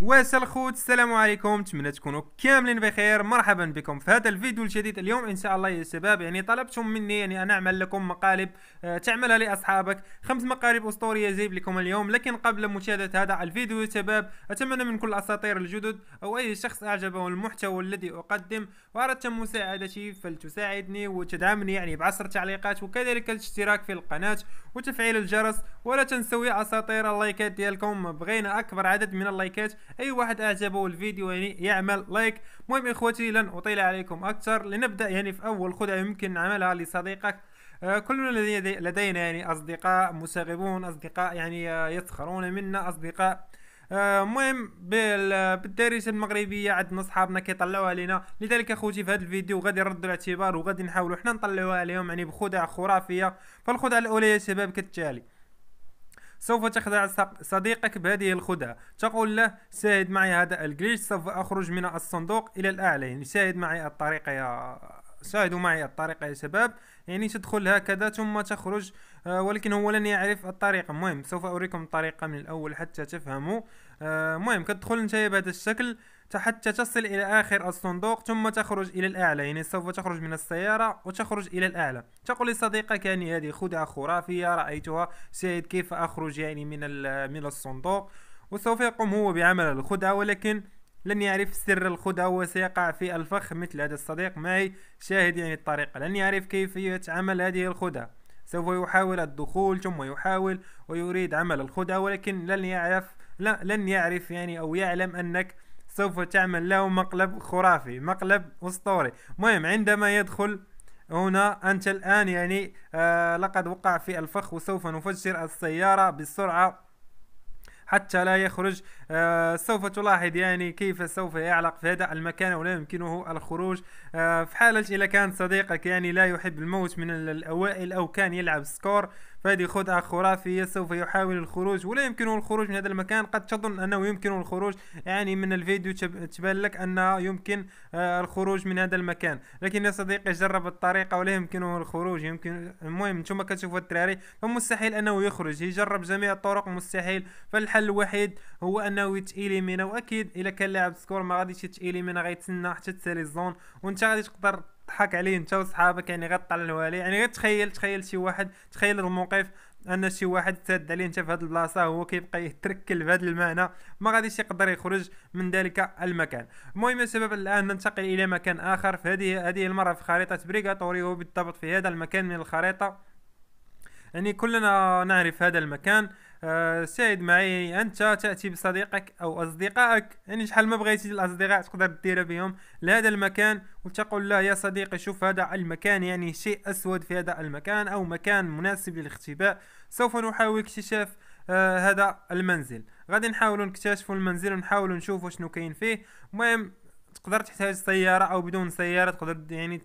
واش الخوت السلام عليكم نتمنى تكونوا كاملين بخير مرحبا بكم في هذا الفيديو الجديد اليوم ان شاء الله يا شباب يعني طلبتم مني يعني ان اعمل لكم مقالب آه، تعملها لاصحابك خمس مقالب اسطوريه جايب لكم اليوم لكن قبل مشاهده هذا الفيديو يا شباب اتمنى من كل الاساطير الجدد او اي شخص اعجبه المحتوى الذي اقدم واردت مساعدتي فلتساعدني وتدعمني يعني بعشر تعليقات وكذلك الاشتراك في القناه وتفعيل الجرس ولا تنسوا يا اساطير اللايكات ديالكم بغينا اكبر عدد من اللايكات اي واحد اعجبه الفيديو يعني يعمل لايك المهم اخوتي لن اطيل عليكم اكثر لنبدا يعني في اول خدعه يمكن عملها لصديقك آه، كلنا لدينا يعني اصدقاء مساغبون اصدقاء يعني آه، يسخرون منا اصدقاء المهم آه، بالدارجه المغربيه عندنا اصحابنا كيطلعوها علينا لذلك اخوتي في هذا الفيديو غادي نردوا الاعتبار وغادي نحاولوا حنا نطلعوها عليهم يعني بخدع خرافيه فالخدعه الاولى يا شباب كالتالي سوف تخدع صديقك بهذه الخدعة تقول له شاهد معي هذا الجليتش سوف أخرج من الصندوق إلى الأعلى يعني شاهد معي الطريق يا ساعدوا معي الطريقة يا شباب يعني تدخل هكذا ثم تخرج آه، ولكن هو لن يعرف الطريقة المهم سوف اريكم الطريقة من الأول حتى تفهموا آه، المهم كتدخل انت بهذا الشكل حتى تصل إلى آخر الصندوق ثم تخرج إلى الأعلى يعني سوف تخرج من السيارة وتخرج إلى الأعلى تقول لصديقك يعني هذه خدعة خرافية رأيتها سيد كيف أخرج يعني من من الصندوق وسوف يقوم هو بعمل الخدعة ولكن لن يعرف سر الخدعة وسيقع في الفخ مثل هذا الصديق معي شاهد يعني الطريقة لن يعرف كيفية عمل هذه الخدعة سوف يحاول الدخول ثم يحاول ويريد عمل الخدعة ولكن لن يعرف لا لن يعرف يعني أو يعلم أنك سوف تعمل له مقلب خرافي مقلب أسطوري مهم عندما يدخل هنا أنت الآن يعني آه لقد وقع في الفخ وسوف نفجر السيارة بسرعة حتى لا يخرج آه، سوف تلاحظ يعني كيف سوف يعلق في هذا المكان ولا يمكنه الخروج آه، في حالة إذا كان صديقك يعني لا يحب الموت من الأوائل أو كان يلعب سكور فهذه خدعة خرافية سوف يحاول الخروج ولا يمكنه الخروج من هذا المكان قد تظن أنه يمكنه الخروج يعني من الفيديو تبان لك أنه يمكن آه، الخروج من هذا المكان لكن يا صديقي جرب الطريقة ولا يمكنه الخروج يمكن المهم انتم كتشوفوا الدراري فمستحيل أنه يخرج يجرب جميع الطرق مستحيل فالحل الوحيد هو أنه منه وأكيد اذا كان لاعب سكور ما غاديش منه غيتسنى حتى تسالي الزون وانت غادي تقدر ضحك عليه انت وصحابك يعني غطى على الوالي يعني غير تخيل تخيل شي واحد تخيل الموقف ان شي واحد تاد عليه انت في هذه البلاصه هو كيبقى يتركل بهذا المعنى ما غاديش يقدر يخرج من ذلك المكان المهم شباب الان ننتقل الى مكان اخر في هذه هذه المره في خريطه بريغاتوري وبالضبط في هذا المكان من الخريطه يعني كلنا نعرف هذا المكان أه ساعد معي انت تاتي بصديقك او اصدقائك يعني شحال ما بغيتي الاصدقاء تقدر ديرها بهم لهذا المكان وتقول له يا صديقي شوف هذا المكان يعني شيء اسود في هذا المكان او مكان مناسب للاختباء سوف نحاول اكتشاف آه، هذا المنزل غادي نحاول نكتشف المنزل ونحاول نشوف شنو كاين فيه المهم تقدر تحتاج سيارة او بدون سيارة تقدر يعني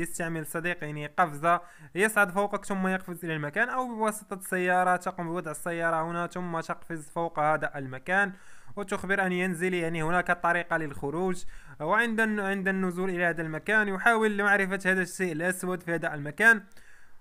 يستعمل صديق يعني قفزة يصعد فوقك ثم يقفز الى المكان او بواسطة سيارة تقوم بوضع السيارة هنا ثم تقفز فوق هذا المكان وتخبر أن ينزل يعني هناك طريقة للخروج وعند عند النزول إلى هذا المكان يحاول معرفة هذا الشيء الأسود في هذا المكان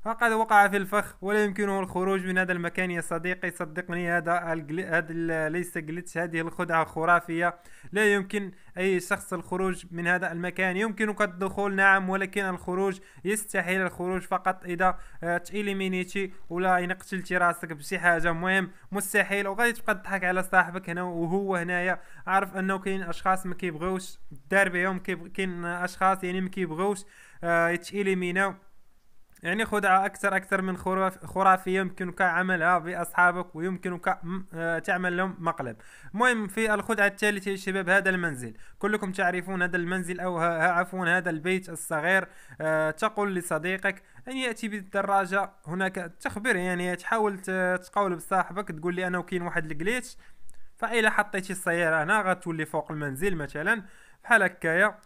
فقد وقع في الفخ ولا يمكنه الخروج من هذا المكان يا صديقي صدقني هذا الجل... هذا ال... ليس جلتش هذه الخدعة خرافية لا يمكن أي شخص الخروج من هذا المكان يمكنك الدخول نعم ولكن الخروج يستحيل الخروج فقط إذا آه، تإليمينيتي ولا إن قتلتي راسك بشي حاجة مهم مستحيل وغادي تبقى تضحك على صاحبك هنا وهو هنايا عارف أنه كاين أشخاص ما كيبغيوش الدار بهم كاين أشخاص يعني ما كيبغيوش آه، يتإليميناو يعني خدعة أكثر أكثر من خرافية يمكنك عملها بأصحابك ويمكنك آه، تعمل لهم مقلب المهم في الخدعة الثالثة شباب هذا المنزل كلكم تعرفون هذا المنزل أو عفوا هذا البيت الصغير آه، تقول لصديقك أن يأتي بالدراجة هناك تخبر يعني تحاول تقول بصاحبك تقول لي أنا وكاين واحد الجليتش فإلا حطيتي السيارة هنا غتولي فوق المنزل مثلا بحال هكايا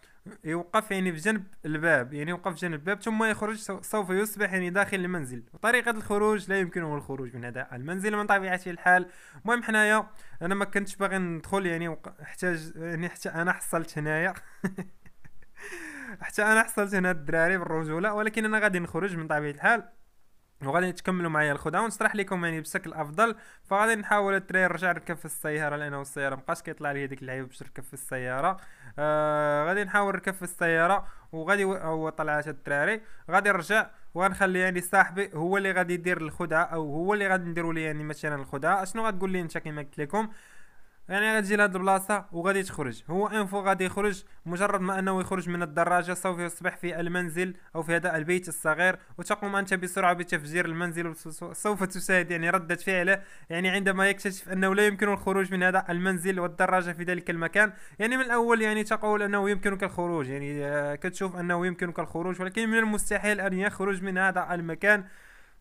يوقف يعني بجنب الباب يعني يوقف جنب الباب ثم يخرج سوف يصبح يعني داخل المنزل وطريقة الخروج لا يمكنه الخروج من هذا المنزل من طبيعة الحال المهم حنايا انا ما كنتش باغي ندخل يعني احتاج يعني حتى انا حصلت هنايا حتى انا حصلت هنا الدراري بالرجولة ولكن انا غادي نخرج من طبيعة الحال وغادي تكملوا معايا الخدعه ونشرح لكم يعني بشكل افضل فغادي نحاول التري نرجع نركب في السياره لانه السياره مابقاش كيطلع لي ديك اللعيبه باش نركب في السياره آه غادي نحاول نركب في السياره وغادي هو طلعات الدراري غادي نرجع وغنخلي يعني صاحبي هو اللي غادي يدير الخدعه او هو اللي غادي نديروا ليه يعني مثلا الخدعه شنو غتقول لي انت كما قلت لكم يعني غتجي لهاد البلاصه وغادي تخرج هو انفو غادي يخرج مجرد ما انه يخرج من الدراجه سوف يصبح في المنزل او في هذا البيت الصغير وتقوم انت بسرعه بتفجير المنزل سوف تشاهد يعني رده فعله يعني عندما يكتشف انه لا يمكن الخروج من هذا المنزل والدراجه في ذلك المكان يعني من الاول يعني تقول انه يمكنك الخروج يعني آه، كتشوف انه يمكنك الخروج ولكن من المستحيل ان يخرج من هذا المكان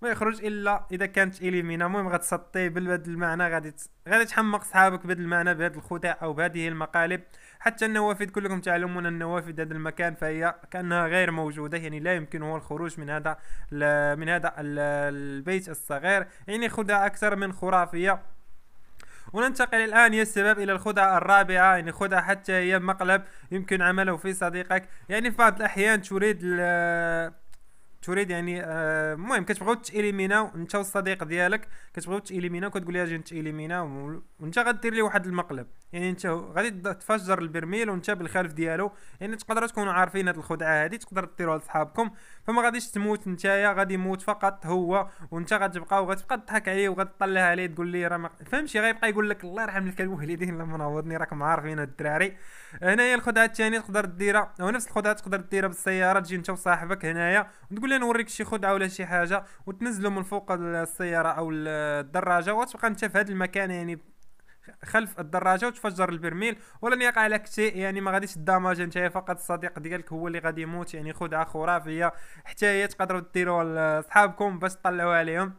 ما يخرج الا اذا كانت اليمينا المهم غتسطي بهذا المعنى غادي غادي تحمق صحابك بهذا المعنى بهذا الخدع او بهذه المقالب حتى النوافذ كلكم تعلمون النوافذ هذا المكان فهي كانها غير موجوده يعني لا يمكنه الخروج من هذا من هذا البيت الصغير يعني خدع اكثر من خرافيه وننتقل الآن يا الشباب إلى الخدعة الرابعة يعني خدعة حتى هي مقلب يمكن عمله في صديقك يعني في بعض الأحيان تريد تريد يعني آه، المهم كتبغيو تيليمينا انت والصديق ديالك كتبغيو تيليمينا وكتقول لها اجي نتيليميناو وانت غدير لي واحد المقلب يعني انت غادي تفجر البرميل وانت بالخلف ديالو يعني تقدروا تكونوا عارفين هذه الخدعه هذه تقدر ديروها لصحابكم فما غاديش تموت نتايا غادي يموت فقط هو وانت غتبقى وغتبقى تضحك عليه وغتطلع عليه تقول لي راه ما فهمتش غيبقى يقول لك الله يرحم لك الوالدين لما نوضني راكم عارفين الدراري هنايا الخدعه الثانيه تقدر ديرها ونفس الخدعه تقدر ديرها بالسياره تجي انت وصاحبك هنايا وتقول ولا نوريك شي خدعه ولا شي حاجه وتنزلوا من فوق السياره او الدراجه وتبقى انت في هذا المكان يعني خلف الدراجه وتفجر البرميل ولن يقع لك شيء يعني ما غاديش الدمج انت فقط الصديق ديالك هو اللي غادي يموت يعني خدعه خرافيه حتى هي تقدروا ديروها لصحابكم باش تطلعوا عليهم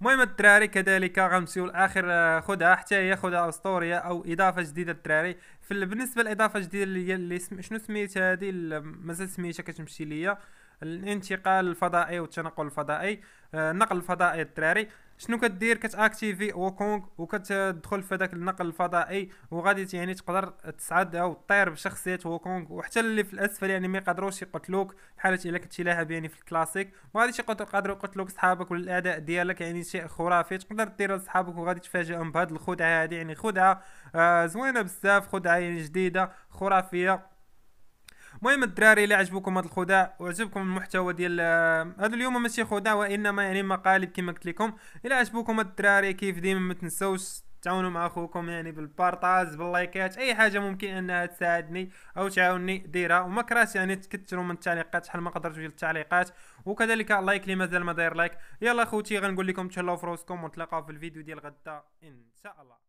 المهم الدراري كذلك غنمشيو لاخر آه، خدعه حتى هي خدعه اسطوريه او اضافه جديده الدراري بالنسبه للاضافه الجديده اللي, اللي سم... شنو سميت هذه مازال سميتها كتمشي ليا الانتقال الفضائي والتنقل الفضائي النقل آه، الفضائي الدراري شنو كدير كتاكتيفي وكونغ وكتدخل في داك النقل الفضائي وغادي يعني تقدر تصعد او تطير بشخصيه وكونغ وحتى اللي في الاسفل يعني ما يقدروش يقتلوك بحال الا كنتي لاعب يعني في الكلاسيك وغادي يقدروا يقتلوك صحابك ولا الاعداء ديالك يعني شيء خرافي تقدر دير لصحابك وغادي تفاجئهم بهاد الخدعه هذه يعني خدعه آه زوينه بزاف خدعه يعني جديده خرافيه المهم الدراري الا عجبكم هذا الخداع وعجبكم المحتوى ديال هذا آه، اليوم ماشي خداع وانما يعني مقالب كما قلت لكم الا عجبكم الدراري كيف ديما ما تنساوش تعاونوا مع اخوكم يعني بالبارطاج باللايكات اي حاجه ممكن انها تساعدني او تعاونني ديرها وما كراش يعني تكثروا من التعليقات شحال ما قدرتوا ديال التعليقات وكذلك لايك اللي مازال ما داير لايك يلا اخوتي غنقول لكم تهلاو في روسكم ونتلاقاو في الفيديو ديال غدا ان شاء الله